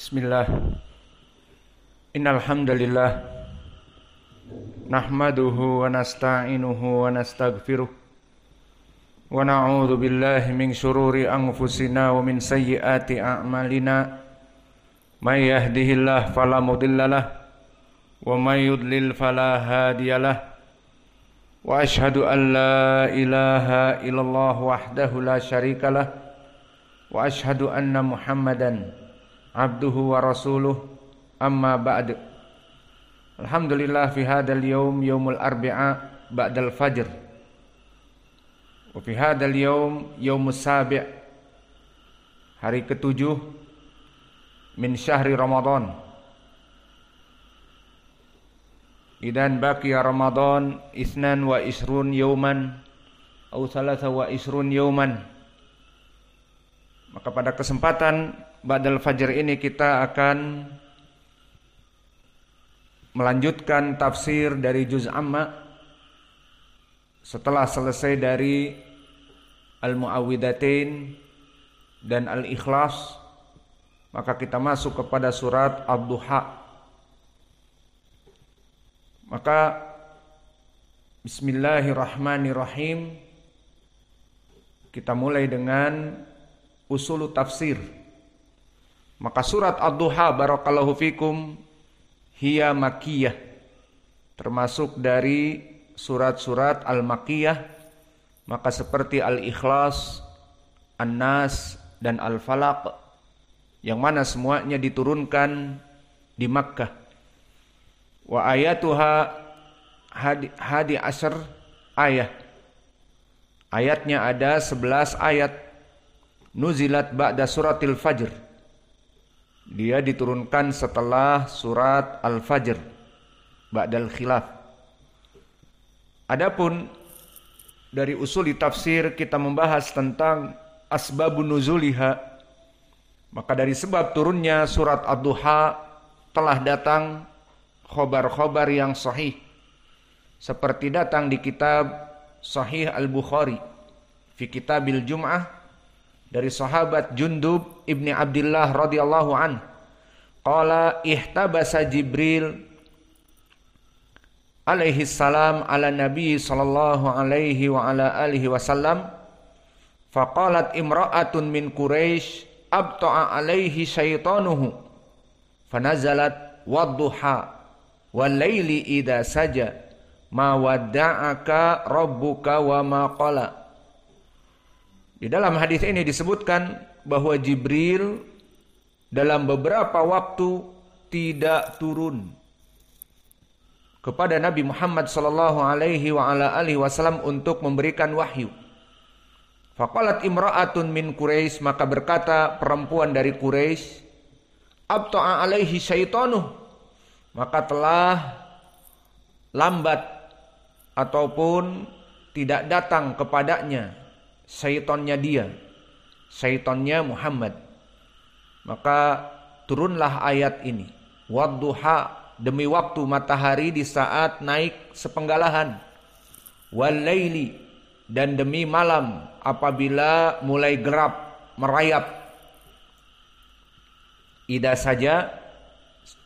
Bismillah Innalhamdulillah Nahmaduhu wa nasta'inuhu wa nasta'gfiruh Wa na'udhu billahi min syururi anfusina wa min sayyiati a'malina May yahdihillah falamudillalah Wa may yudlil falahadiyalah Wa ashadu an la ilaha illallah wahdahu la sharika lah Wa ashadu anna muhammadan abduhu wa rasuluh amma ba'du Alhamdulillah fi hadal yawm yawmul arbi'a ba'dal fajr wa fi hadal yawm yawmul sabi' hari ketujuh min syahri Ramadan Idan baqiya Ramadan isnan wa isrun yawman au thalatha wa isrun yawman maka pada kesempatan Badal Fajr ini kita akan melanjutkan tafsir dari Juz Amma setelah selesai dari al Muawidatin dan Al-Ikhlas maka kita masuk kepada surat Abduha maka Bismillahirrahmanirrahim kita mulai dengan usul tafsir maka surat Ad-Duha barakallahu fikum hiya makiyah termasuk dari surat-surat al-makiyah maka seperti al-ikhlas, an-nas dan al-falaq yang mana semuanya diturunkan di Makkah. Wa ayatuha hadi, hadi asr ayah. Ayatnya ada sebelas ayat. Nuzilat ba'da suratil fajr dia diturunkan setelah surat Al-Fajr, Ba'dal Khilaf. Adapun dari usul tafsir kita membahas tentang asbabun nuzuliha. Maka dari sebab turunnya surat Ad-Duha telah datang khobar-khobar yang sahih. Seperti datang di kitab Sahih Al-Bukhari. Fi kitabil Jum'ah dari sahabat Jundub ibni Abdullah radhiyallahu an. Qala ihtabasa Jibril alaihi salam ala Nabi sallallahu alaihi wa ala alihi wasallam faqalat imra'atun min Quraisy abta'a alaihi syaitanuhu fanazalat wadduha wal laili idza saja ma wadda'aka rabbuka wa ma qala di dalam hadis ini disebutkan bahwa Jibril dalam beberapa waktu tidak turun kepada Nabi Muhammad sallallahu alaihi wa ala alihi wasallam untuk memberikan wahyu. Faqalat imra'atun min Quraisy maka berkata perempuan dari Quraisy, "Abta'a alaihi syaitanu Maka telah lambat ataupun tidak datang kepadanya syaitannya dia, syaitannya Muhammad. Maka turunlah ayat ini. Wadduha demi waktu matahari di saat naik sepenggalahan. Walaili dan demi malam apabila mulai gerap merayap. Ida saja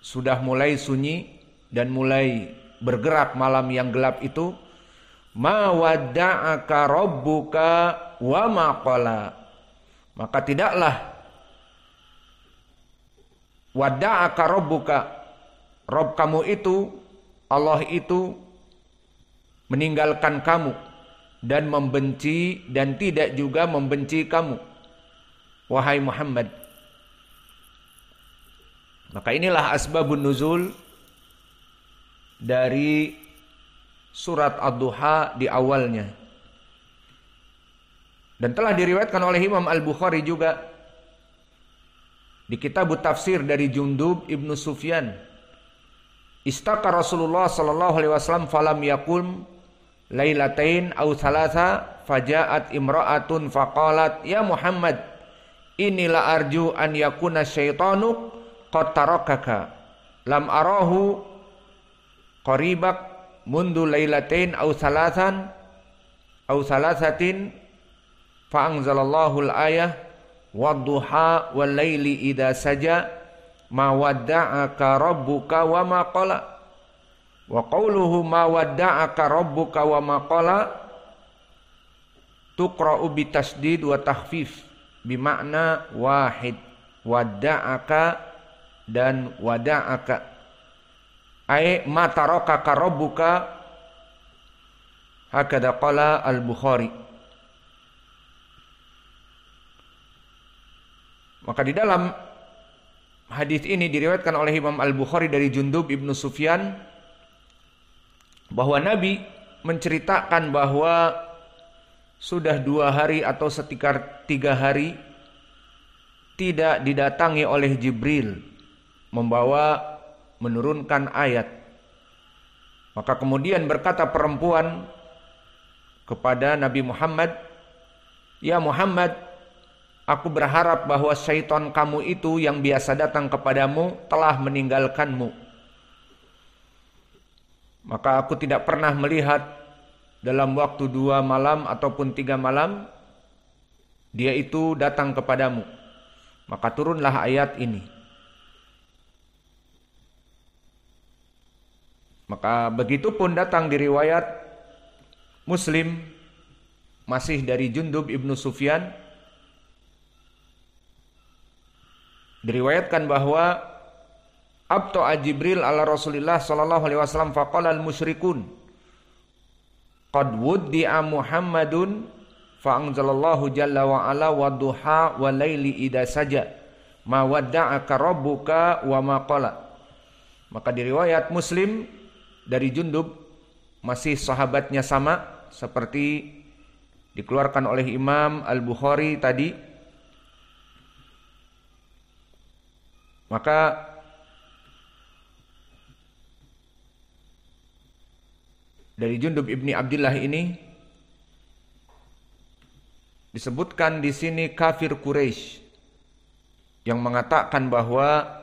sudah mulai sunyi dan mulai bergerak malam yang gelap itu ma wadda'aka rabbuka wa maqala maka tidaklah wada'aka rabbuka rob kamu itu Allah itu meninggalkan kamu dan membenci dan tidak juga membenci kamu wahai Muhammad maka inilah asbabun nuzul dari surat Ad-Duha di awalnya dan telah diriwayatkan oleh Imam Al-Bukhari juga di kitab tafsir dari Jundub Ibnu Sufyan. Istaka Rasulullah sallallahu alaihi wasallam falam yakum lailatain au thalatha fajaat imra'atun faqalat ya Muhammad inilah arju an yakuna syaitanuk qad tarakaka lam arahu qaribak mundu lailatain au thalathan au thalathatin fa'angzalallahul ayah Wadduha walayli idha saja Ma wadda'aka rabbuka wa ma qala Wa qawluhu ma wadda'aka rabbuka wa ma qala Tukra'u bitasdid wa tahfif Bimakna wahid Wadda'aka dan wada'aka Ay ma taraka rabbuka Hakada qala al-Bukhari Maka di dalam hadis ini diriwayatkan oleh Imam Al-Bukhari dari Jundub Ibnu Sufyan bahwa Nabi menceritakan bahwa sudah dua hari atau sekitar tiga hari tidak didatangi oleh Jibril membawa menurunkan ayat. Maka kemudian berkata perempuan kepada Nabi Muhammad, "Ya Muhammad, Aku berharap bahwa syaitan kamu itu yang biasa datang kepadamu telah meninggalkanmu. Maka aku tidak pernah melihat dalam waktu dua malam ataupun tiga malam, dia itu datang kepadamu. Maka turunlah ayat ini. Maka begitupun datang di riwayat Muslim masih dari Jundub Ibnu Sufyan Diriwayatkan bahwa Abto Jibril ala Rasulillah sallallahu alaihi wasallam faqala al musyrikun qad wuddi'a Muhammadun fa anzalallahu jalla wa ala wa duha wa laili ida saja ma wadda'aka rabbuka wa ma qala maka di riwayat Muslim dari Jundub masih sahabatnya sama seperti dikeluarkan oleh Imam Al-Bukhari tadi Maka dari Jundub ibni Abdullah ini disebutkan di sini kafir Quraisy yang mengatakan bahwa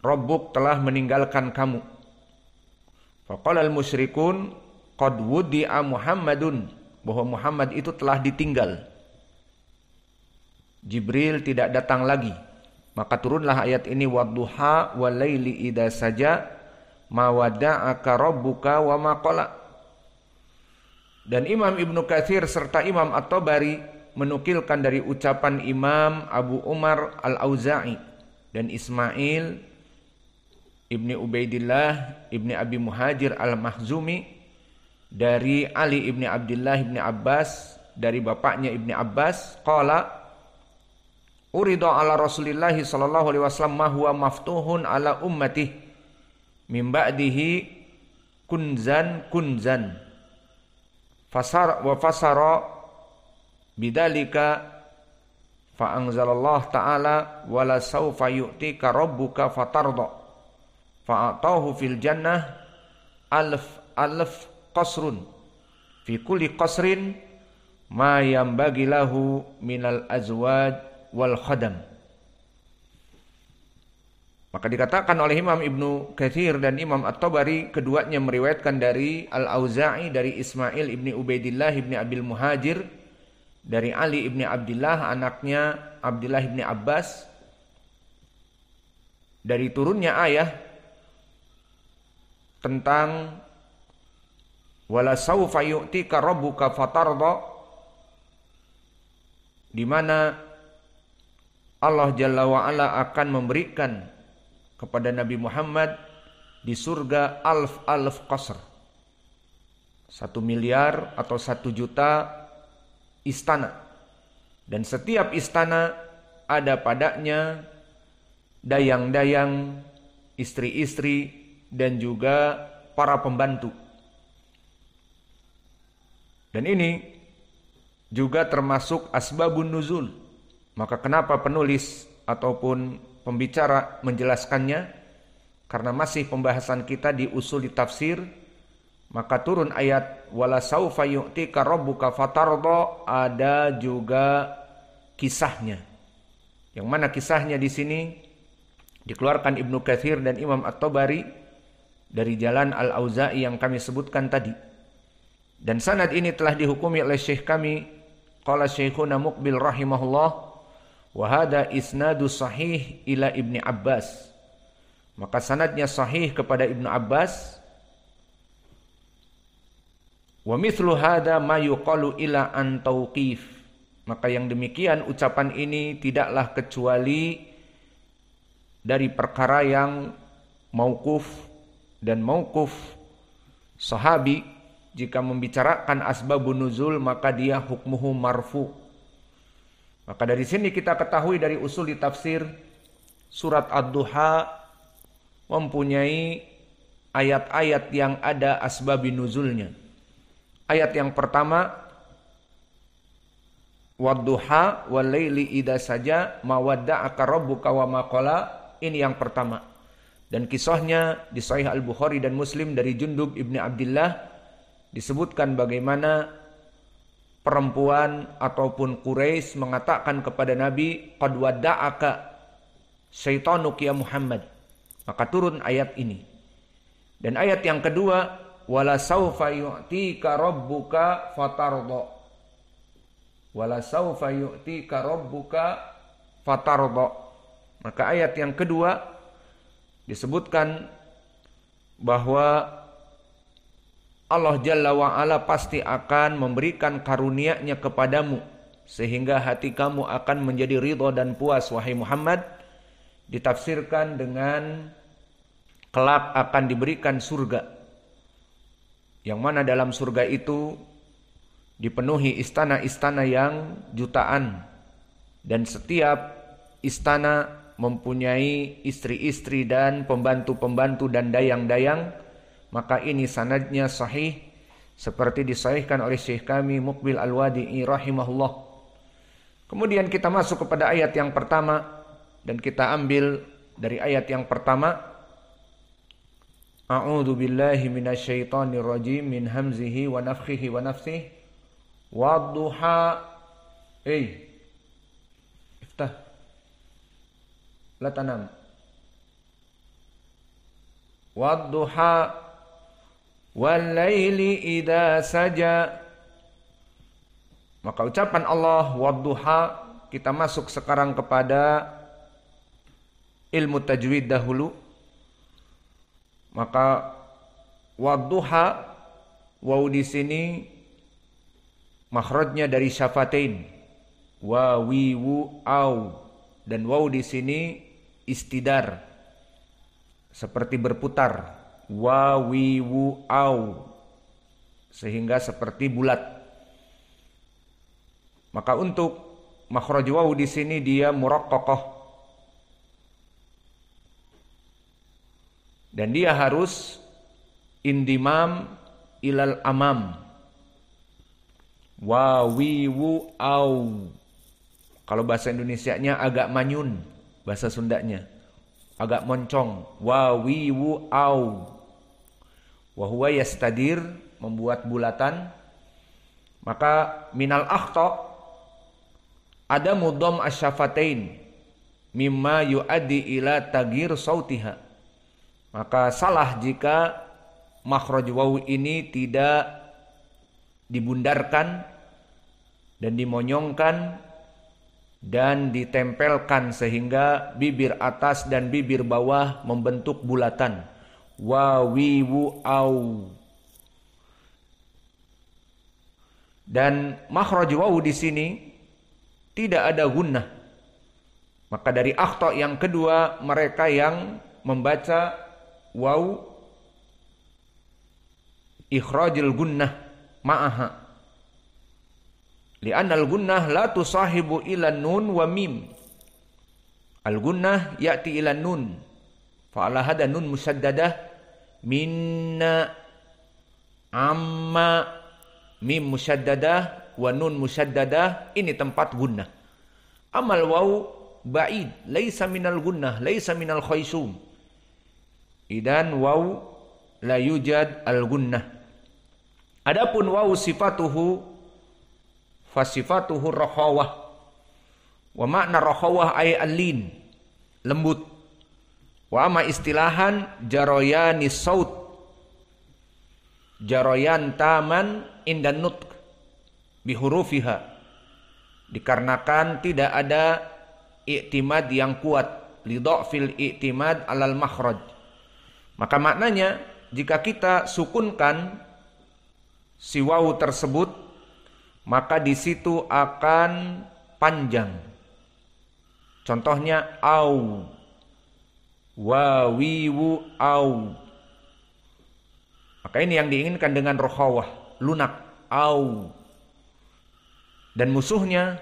Robuk telah meninggalkan kamu. Faqala al-musyrikun qad wudi'a Muhammadun bahwa Muhammad itu telah ditinggal. Jibril tidak datang lagi. Maka turunlah ayat ini wadduha walaili idza saja ma wada'aka rabbuka wa ma Dan Imam Ibnu Katsir serta Imam At-Tabari menukilkan dari ucapan Imam Abu Umar Al-Auza'i dan Ismail Ibni Ubaidillah Ibni Abi Muhajir Al-Mahzumi dari Ali Ibni Abdullah Ibni Abbas dari bapaknya Ibni Abbas qala Urido ala Rasulillah sallallahu alaihi wasallam ma huwa maftuhun ala ummati mimba ba'dihi kunzan kunzan fasar wa fasara bidalika fa anzalallahu taala wala saufa yu'tika rabbuka fatardha fa atahu fil jannah alf alf qasrun fi kulli qasrin ma yambagilahu minal azwaj wal khadam. Maka dikatakan oleh Imam Ibnu Katsir dan Imam At-Tabari keduanya meriwayatkan dari Al-Auza'i dari Ismail Ibni Ubaidillah Ibni Abil Muhajir dari Ali Ibni Abdullah anaknya Abdullah Ibni Abbas dari turunnya ayah tentang wala saufa yu'tika rabbuka fatardha di mana Allah Jalla wa'ala akan memberikan kepada Nabi Muhammad di surga alf-alf qasr. Satu miliar atau satu juta istana. Dan setiap istana ada padanya dayang-dayang, istri-istri, dan juga para pembantu. Dan ini juga termasuk asbabun nuzul maka kenapa penulis ataupun pembicara menjelaskannya? Karena masih pembahasan kita di usul di tafsir, maka turun ayat wala saufa yu'tika rabbuka fatardo ada juga kisahnya. Yang mana kisahnya di sini dikeluarkan Ibnu Katsir dan Imam At-Tabari dari jalan Al-Auza'i yang kami sebutkan tadi. Dan sanad ini telah dihukumi oleh syekh kami Qala Syekhuna Muqbil rahimahullah Wahada isnadu sahih ila Ibni Abbas. Maka sanadnya sahih kepada Ibnu Abbas. Wa mithlu hada ma yuqalu ila an Maka yang demikian ucapan ini tidaklah kecuali dari perkara yang mauquf dan mauquf sahabi jika membicarakan asbabun nuzul maka dia hukmuhu marfu maka dari sini kita ketahui dari usul di tafsir surat Ad-Duha mempunyai ayat-ayat yang ada asbabi nuzulnya. Ayat yang pertama Wadduha walaili ida saja mawadda rabbuka wa ini yang pertama. Dan kisahnya di Sahih Al-Bukhari dan Muslim dari Jundub Ibni Abdullah disebutkan bagaimana perempuan ataupun Quraisy mengatakan kepada Nabi qad wada'aka syaitanuk ya Muhammad maka turun ayat ini dan ayat yang kedua wala saufa yu'tika rabbuka fatardha." wala saufa yu'tika rabbuka fatardha. maka ayat yang kedua disebutkan bahwa Allah Jalla wa'ala pasti akan memberikan karunia-Nya kepadamu sehingga hati kamu akan menjadi ridho dan puas wahai Muhammad ditafsirkan dengan kelak akan diberikan surga yang mana dalam surga itu dipenuhi istana-istana yang jutaan dan setiap istana mempunyai istri-istri dan pembantu-pembantu dan dayang-dayang maka ini sanadnya sahih seperti disahihkan oleh syekh kami Mukbil Al-Wadi'i rahimahullah. Kemudian kita masuk kepada ayat yang pertama dan kita ambil dari ayat yang pertama A'udzu billahi minasyaitonir rajim min hamzihi wa nafthihi wa nafthihi duha ay iftah la tanam duha walaili idza saja maka ucapan Allah wadduha kita masuk sekarang kepada ilmu tajwid dahulu maka wadduha waw di sini makhrajnya dari syafatain wa wi wu au dan waw di sini istidar seperti berputar wu au sehingga seperti bulat. Maka untuk makhraj wawu di sini dia muraqqaqah. Dan dia harus indimam ilal amam. wu au. Kalau bahasa Indonesianya agak manyun, bahasa Sundanya agak moncong. wu au. Wahuwa yastadir membuat bulatan. Maka minal akhto ada mudom asyafatain mimma yuadi ila tagir sautiha. Maka salah jika makhraj wawu ini tidak dibundarkan dan dimonyongkan dan ditempelkan sehingga bibir atas dan bibir bawah membentuk bulatan wawiwu au dan makhraj wawu di sini tidak ada gunnah maka dari akhta yang kedua mereka yang membaca wau ikhrajil gunnah ma'aha li'anna al-gunnah la tusahibu ila nun wa mim al-gunnah ya'ti ila nun fa'ala hada nun musaddadah minna amma mim musyaddadah wa nun musyaddadah ini tempat gunnah amal wau ba'id laisa minal gunnah laisa minal khaisum idan wau la yujad al gunnah adapun wau sifatuhu fasifatuhu rokhawah wa makna rokhawah ay alin lembut Wa ma istilahan jaroyani saut. Jaroyan taman indan bi bihurufiha. Dikarenakan tidak ada iktimad yang kuat lidhafil iktimad alal makhraj. Maka maknanya jika kita sukunkan si wawu tersebut maka di situ akan panjang. Contohnya au wawiwu au. Maka ini yang diinginkan dengan rohawah, lunak, au. Dan musuhnya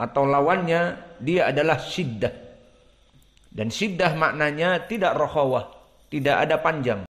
atau lawannya dia adalah syiddah. Dan syiddah maknanya tidak rohawah, tidak ada panjang.